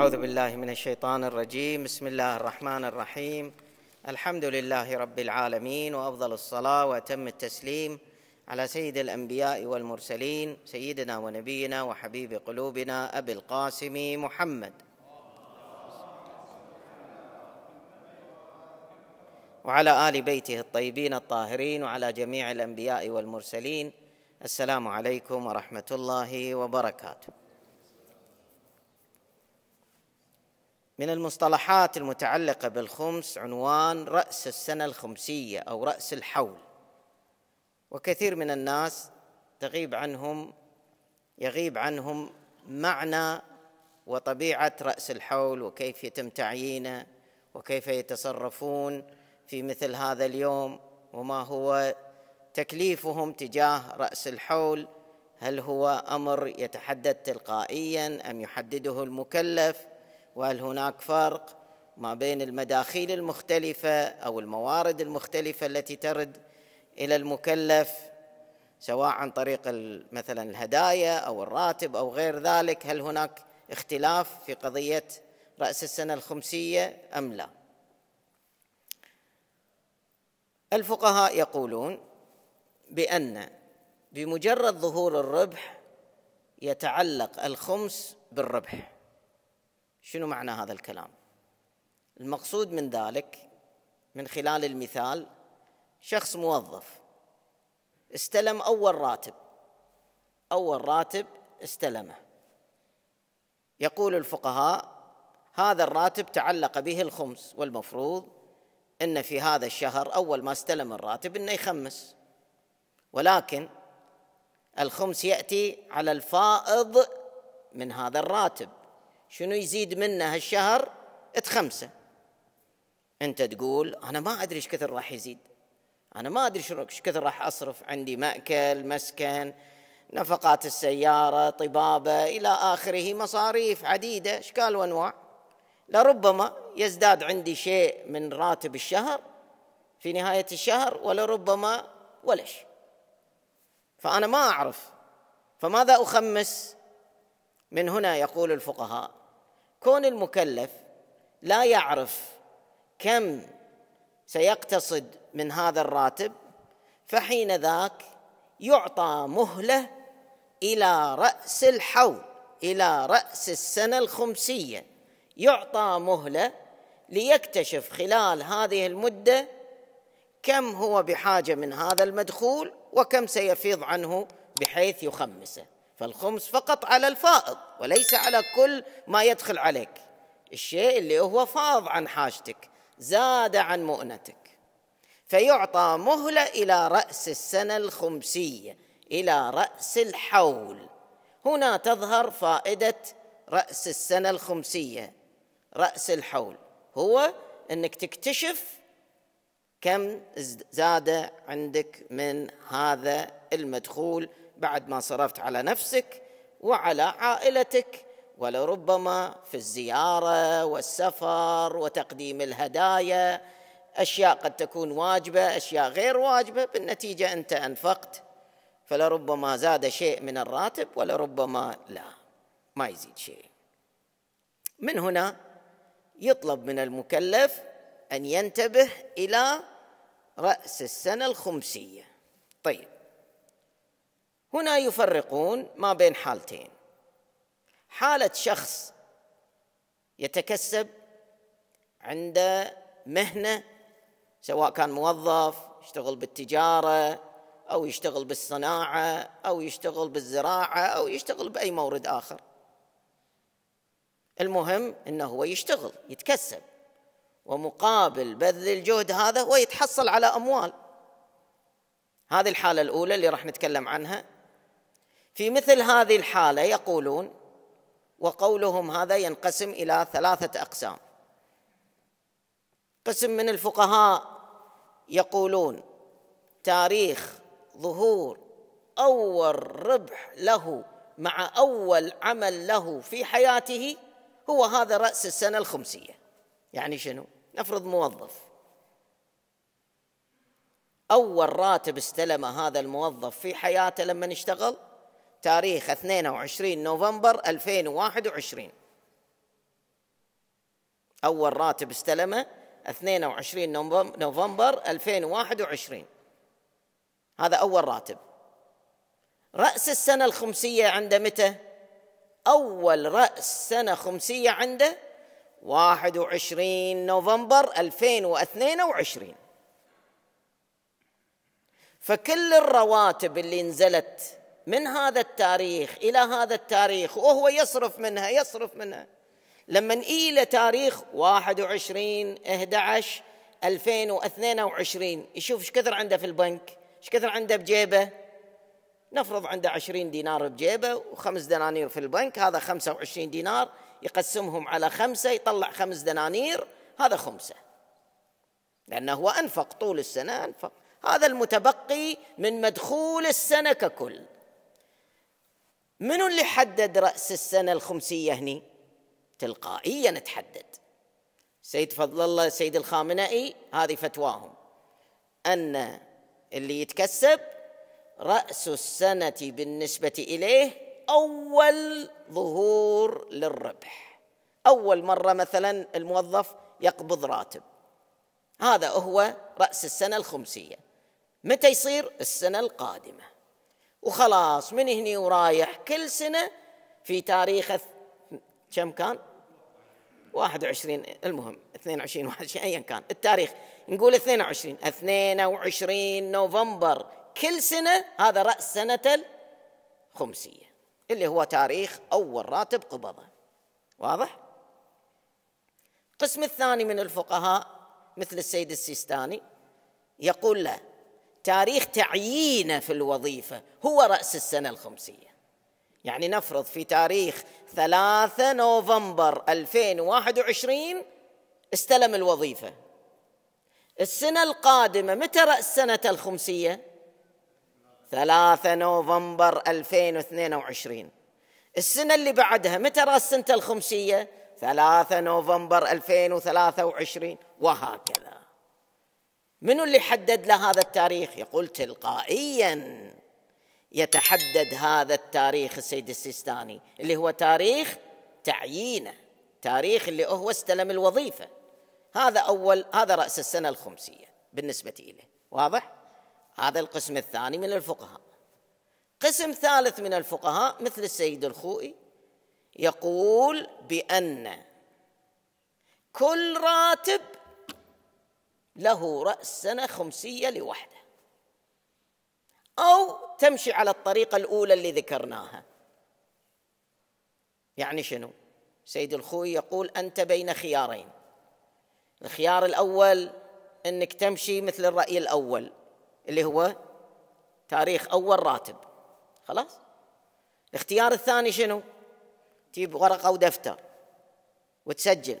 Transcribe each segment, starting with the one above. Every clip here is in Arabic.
أعوذ بالله من الشيطان الرجيم بسم الله الرحمن الرحيم الحمد لله رب العالمين وأفضل الصلاة وأتم التسليم على سيد الأنبياء والمرسلين سيدنا ونبينا وحبيب قلوبنا أبي القاسم محمد وعلى آل بيته الطيبين الطاهرين وعلى جميع الأنبياء والمرسلين السلام عليكم ورحمة الله وبركاته من المصطلحات المتعلقة بالخمس عنوان رأس السنة الخمسية أو رأس الحول وكثير من الناس تغيب عنهم يغيب عنهم معنى وطبيعة رأس الحول وكيف يتم تعيينه وكيف يتصرفون في مثل هذا اليوم وما هو تكليفهم تجاه رأس الحول هل هو أمر يتحدد تلقائيا أم يحدده المكلف وهل هناك فرق ما بين المداخيل المختلفة أو الموارد المختلفة التي ترد إلى المكلف سواء عن طريق مثلا الهدايا أو الراتب أو غير ذلك هل هناك اختلاف في قضية رأس السنة الخمسية أم لا الفقهاء يقولون بأن بمجرد ظهور الربح يتعلق الخمس بالربح شنو معنى هذا الكلام المقصود من ذلك من خلال المثال شخص موظف استلم أول راتب أول راتب استلمه يقول الفقهاء هذا الراتب تعلق به الخمس والمفروض أن في هذا الشهر أول ما استلم الراتب أنه يخمس ولكن الخمس يأتي على الفائض من هذا الراتب شنو يزيد منه هالشهر تخمسة انت تقول انا ما ادري ايش كثر راح يزيد انا ما ادري ايش كثر راح اصرف عندي ماكل مسكن نفقات السياره طبابه الى اخره مصاريف عديده اشكال وانواع لربما يزداد عندي شيء من راتب الشهر في نهايه الشهر ولربما ولش فانا ما اعرف فماذا اخمس من هنا يقول الفقهاء كون المكلف لا يعرف كم سيقتصد من هذا الراتب فحين ذاك يعطى مهله الى راس الحول الى راس السنه الخمسيه يعطى مهله ليكتشف خلال هذه المده كم هو بحاجه من هذا المدخول وكم سيفيض عنه بحيث يخمسه فالخمس فقط على الفائض وليس على كل ما يدخل عليك الشيء اللي هو فاض عن حاجتك زاد عن مؤنتك فيعطى مهلة إلى رأس السنة الخمسية إلى رأس الحول هنا تظهر فائدة رأس السنة الخمسية رأس الحول هو أنك تكتشف كم زاد عندك من هذا المدخول بعد ما صرفت على نفسك وعلى عائلتك ولربما في الزياره والسفر وتقديم الهدايا اشياء قد تكون واجبه اشياء غير واجبه بالنتيجه انت انفقت فلربما زاد شيء من الراتب ولربما لا ما يزيد شيء من هنا يطلب من المكلف ان ينتبه الى راس السنه الخمسيه طيب هنا يفرقون ما بين حالتين حالة شخص يتكسب عند مهنة سواء كان موظف يشتغل بالتجارة أو يشتغل بالصناعة أو يشتغل بالزراعة أو يشتغل بأي مورد آخر المهم أنه هو يشتغل يتكسب ومقابل بذل الجهد هذا هو يتحصل على أموال هذه الحالة الأولى اللي راح نتكلم عنها في مثل هذه الحاله يقولون وقولهم هذا ينقسم الى ثلاثه اقسام قسم من الفقهاء يقولون تاريخ ظهور اول ربح له مع اول عمل له في حياته هو هذا راس السنه الخمسيه يعني شنو نفرض موظف اول راتب استلمه هذا الموظف في حياته لما اشتغل تاريخ 22 نوفمبر 2021 أول راتب استلمه 22 نوفمبر 2021 هذا أول راتب رأس السنة الخمسية عنده متى؟ أول رأس سنة خمسية عنده 21 نوفمبر 2022 فكل الرواتب اللي نزلت من هذا التاريخ إلى هذا التاريخ وهو يصرف منها يصرف منها لما إلى تاريخ 21 11 2022 يشوف ايش كثر عنده في البنك ايش كثر عنده بجيبه نفرض عنده 20 دينار بجيبه وخمس دنانير في البنك هذا 25 دينار يقسمهم على خمسة يطلع خمس دنانير هذا خمسة لأنه هو أنفق طول السنة أنفق هذا المتبقي من مدخول السنة ككل منو اللي حدد رأس السنة الخمسية هني تلقائيا تحدد سيد فضل الله سيد الخامنئي هذه فتواهم أن اللي يتكسب رأس السنة بالنسبة إليه أول ظهور للربح أول مرة مثلا الموظف يقبض راتب هذا هو رأس السنة الخمسية متى يصير السنة القادمة وخلاص من هني ورايح كل سنة في تاريخ كم كان 21 المهم 22 21 ايا كان التاريخ نقول 22 22 نوفمبر كل سنة هذا رأس سنة الخمسية اللي هو تاريخ أول راتب قبضة واضح؟ القسم الثاني من الفقهاء مثل السيد السيستاني يقول له تاريخ تعيينه في الوظيفة هو رأس السنة الخمسية يعني نفرض في تاريخ 3 نوفمبر 2021 استلم الوظيفة السنة القادمة متى رأس سنة الخمسية؟ 3 نوفمبر 2022 السنة اللي بعدها متى رأس سنة الخمسية؟ 3 نوفمبر 2023 وهكذا من اللي حدد له هذا التاريخ يقول تلقائيا يتحدد هذا التاريخ السيد السيستاني اللي هو تاريخ تعيينه تاريخ اللي هو استلم الوظيفة هذا أول هذا رأس السنة الخمسية بالنسبة إليه واضح؟ هذا القسم الثاني من الفقهاء قسم ثالث من الفقهاء مثل السيد الخوئي يقول بأن كل راتب له رأس سنة خمسية لوحده أو تمشي على الطريقة الأولى اللي ذكرناها يعني شنو؟ سيد الخوي يقول أنت بين خيارين الخيار الأول أنك تمشي مثل الرأي الأول اللي هو تاريخ أول راتب خلاص؟ الاختيار الثاني شنو؟ تجيب ورقة ودفتر وتسجل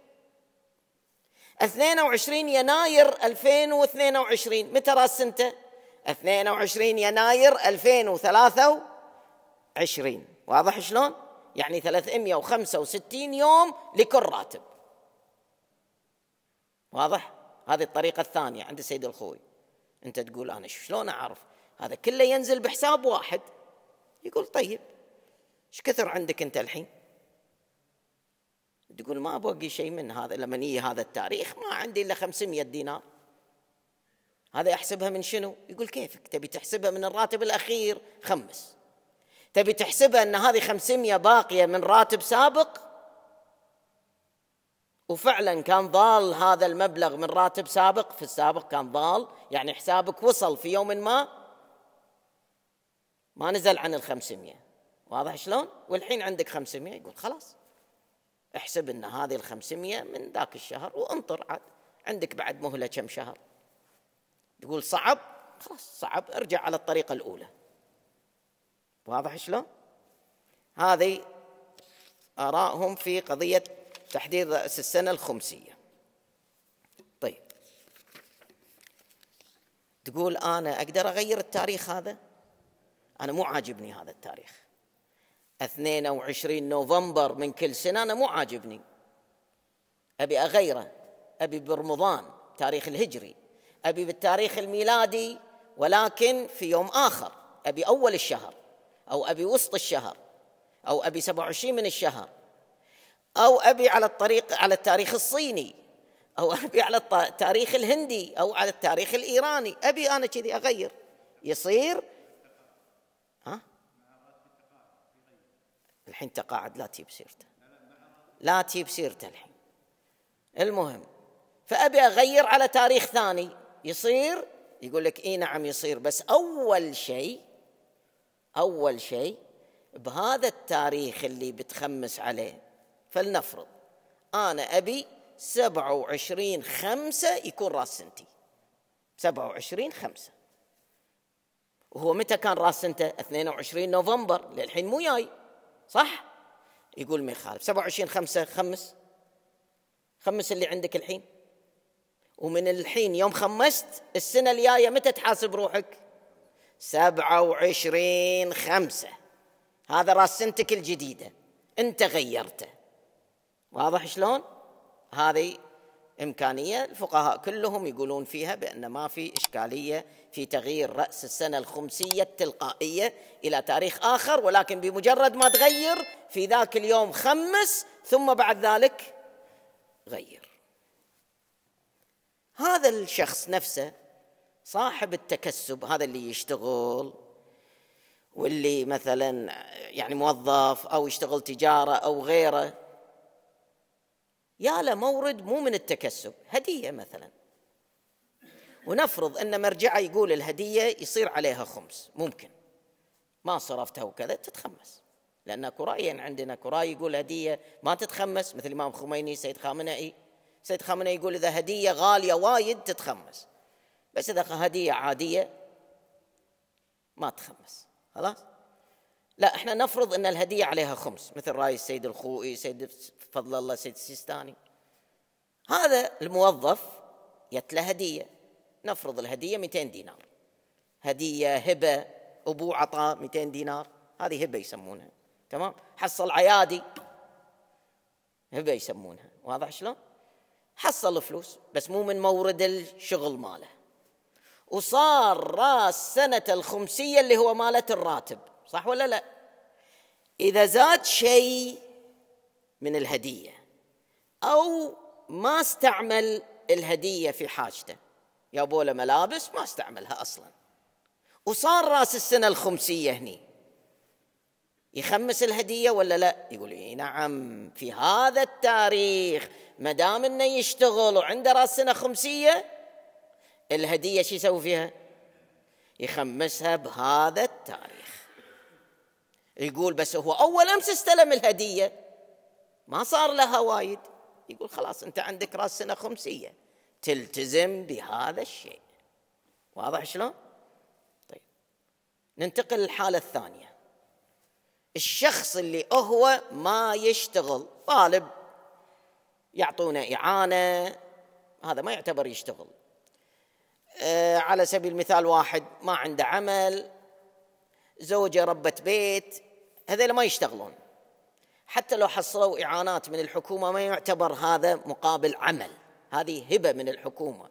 22 يناير 2022 متى راس سنته 22 يناير 2023 واضح شلون يعني 365 يوم لكل راتب واضح هذه الطريقة الثانية عند السيد الخوي أنت تقول أنا شلون أعرف هذا كله ينزل بحساب واحد يقول طيب ايش كثر عندك أنت الحين تقول ما بقي شيء من هذا لما يجي هذا التاريخ ما عندي الا 500 دينار هذا يحسبها من شنو؟ يقول كيفك تبي تحسبها من الراتب الاخير خمس تبي تحسبها ان هذه 500 باقيه من راتب سابق وفعلا كان ضال هذا المبلغ من راتب سابق في السابق كان ضال يعني حسابك وصل في يوم ما ما نزل عن ال 500 واضح شلون؟ والحين عندك 500 يقول خلاص احسب ان هذه ال 500 من ذاك الشهر وانطر عاد عندك بعد مهله كم شهر تقول صعب خلاص صعب ارجع على الطريقه الاولى واضح شلون هذه ارائهم في قضيه تحديد راس السنه الخمسيه طيب تقول انا اقدر اغير التاريخ هذا انا مو عاجبني هذا التاريخ اثنين أو عشرين نوفمبر من كل سنة أنا مو عاجبني أبي أغيره أبي برمضان تاريخ الهجري أبي بالتاريخ الميلادي ولكن في يوم آخر أبي أول الشهر أو أبي وسط الشهر أو أبي 27 من الشهر أو أبي على الطريق على التاريخ الصيني أو أبي على التاريخ الهندي أو على التاريخ الإيراني أبي أنا كذي أغير يصير الحين تقاعد لا تجيب سيرته لا تجيب سيرته الحين المهم فابي اغير على تاريخ ثاني يصير يقول لك اي نعم يصير بس اول شيء اول شيء بهذا التاريخ اللي بتخمس عليه فلنفرض انا ابي 27 5 يكون راس سنتي 27 5 وهو متى كان راس سنته 22 نوفمبر للحين مو جاي صح؟ يقول ما يخالف 27 5 خمس خمس اللي عندك الحين ومن الحين يوم خمست السنة الجاية متى تحاسب روحك؟ 27 5 هذا راس سنتك الجديدة أنت غيرته واضح شلون؟ هذه إمكانية الفقهاء كلهم يقولون فيها بأن ما في إشكالية في تغيير رأس السنة الخمسية التلقائية إلى تاريخ آخر ولكن بمجرد ما تغير في ذاك اليوم خمس ثم بعد ذلك غير هذا الشخص نفسه صاحب التكسب هذا اللي يشتغل واللي مثلا يعني موظف او يشتغل تجاره او غيره يا له مورد مو من التكسب هديه مثلا ونفرض أن مرجعه يقول الهدية يصير عليها خمس ممكن ما صرفتها وكذا تتخمس لأن كورائيا يعني عندنا كراي يقول هدية ما تتخمس مثل الإمام خميني سيد خامنئي سيد خامنئي يقول إذا هدية غالية وايد تتخمس بس إذا هدية عادية ما تخمس خلاص لا احنا نفرض ان الهديه عليها خمس مثل راي السيد الخوئي سيد فضل الله سيد السيستاني هذا الموظف يتلى هديه نفرض الهدية 200 دينار هدية هبة أبو عطاء 200 دينار هذه هبة يسمونها تمام حصل عيادي هبة يسمونها واضح شلون حصل فلوس بس مو من مورد الشغل ماله وصار راس سنة الخمسية اللي هو مالة الراتب صح ولا لا إذا زاد شيء من الهدية أو ما استعمل الهدية في حاجته جابوا له ملابس ما استعملها اصلا وصار راس السنه الخمسيه هني يخمس الهديه ولا لا؟ يقول اي نعم في هذا التاريخ ما دام انه يشتغل وعنده راس سنه خمسيه الهديه شو يسوي فيها؟ يخمسها بهذا التاريخ يقول بس هو اول امس استلم الهديه ما صار لها وايد يقول خلاص انت عندك راس سنه خمسيه تلتزم بهذا الشيء واضح شلون؟ طيب ننتقل للحالة الثانية الشخص اللي هو ما يشتغل طالب يعطونه إعانة هذا ما يعتبر يشتغل أه على سبيل المثال واحد ما عنده عمل زوجة ربة بيت هذا ما يشتغلون حتى لو حصلوا إعانات من الحكومة ما يعتبر هذا مقابل عمل هذه هبة من الحكومة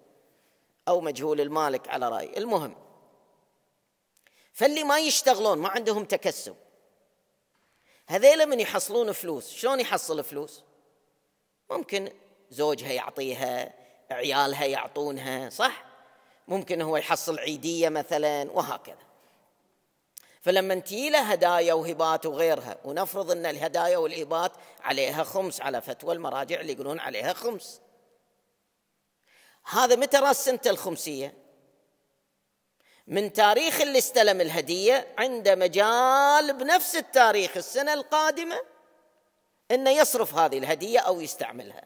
أو مجهول المالك على رأي المهم فاللي ما يشتغلون ما عندهم تكسب هذيل من يحصلون فلوس شلون يحصل فلوس ممكن زوجها يعطيها عيالها يعطونها صح ممكن هو يحصل عيدية مثلا وهكذا فلما انتي له هدايا وهبات وغيرها ونفرض ان الهدايا والهبات عليها خمس على فتوى المراجع اللي يقولون عليها خمس هذا متى راس سنه الخمسية من تاريخ اللي استلم الهدية عند مجال بنفس التاريخ السنة القادمة أنه يصرف هذه الهدية أو يستعملها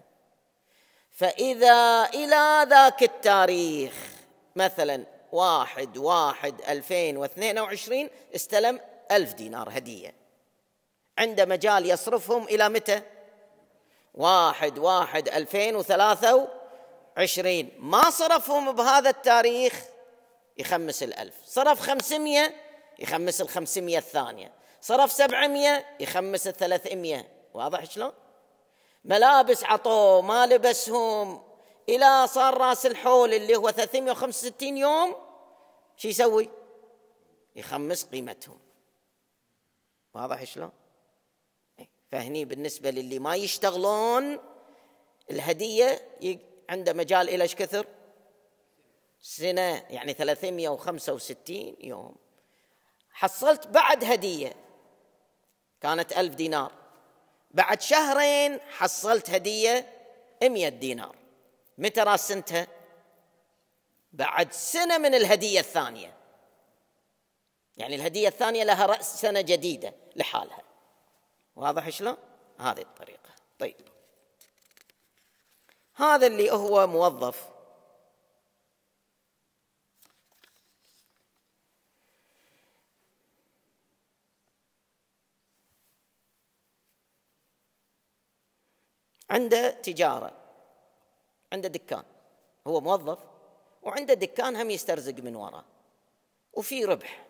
فإذا إلى ذاك التاريخ مثلا واحد واحد ألفين واثنين وعشرين استلم ألف دينار هدية عند مجال يصرفهم إلى متى؟ واحد واحد ألفين وثلاثة عشرين ما صرفهم بهذا التاريخ يخمس الألف صرف خمسمية يخمس الخمسمية الثانية صرف سبعمية يخمس الثلاثمية واضح شلون ملابس عطوه ما لبسهم إلى صار راس الحول اللي هو 365 يوم شو يسوي يخمس قيمتهم واضح شلون إيه، فهني بالنسبة للي ما يشتغلون الهدية عنده مجال إلى إيش كثر سنة يعني 365 يوم حصلت بعد هدية كانت ألف دينار بعد شهرين حصلت هدية مئة دينار متى راسنتها بعد سنة من الهدية الثانية يعني الهدية الثانية لها رأس سنة جديدة لحالها واضح شلون هذه الطريقة طيب هذا اللي هو موظف عنده تجارة عنده دكان هو موظف وعنده دكان هم يسترزق من وراه وفي ربح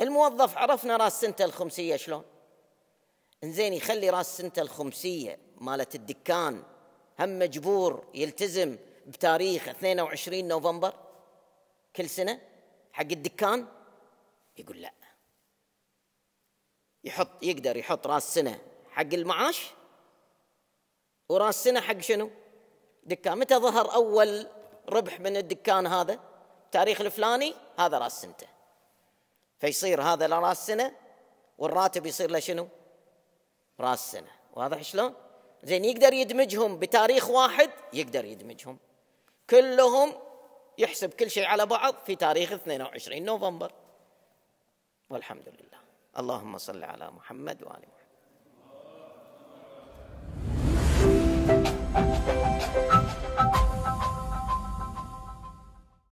الموظف عرفنا راس سنته الخمسية شلون إنزين يخلي راس سنته الخمسية مالت الدكان هم مجبور يلتزم بتاريخ 22 نوفمبر كل سنة حق الدكان يقول لا يحط يقدر يحط راس سنة حق المعاش وراس سنة حق شنو دكان متى ظهر أول ربح من الدكان هذا تاريخ الفلاني هذا راس سنته فيصير هذا لراس سنة والراتب يصير له شنو راس سنة واضح شلون زين يقدر يدمجهم بتاريخ واحد يقدر يدمجهم كلهم يحسب كل شيء على بعض في تاريخ 22 نوفمبر والحمد لله اللهم صل على محمد وآل محمد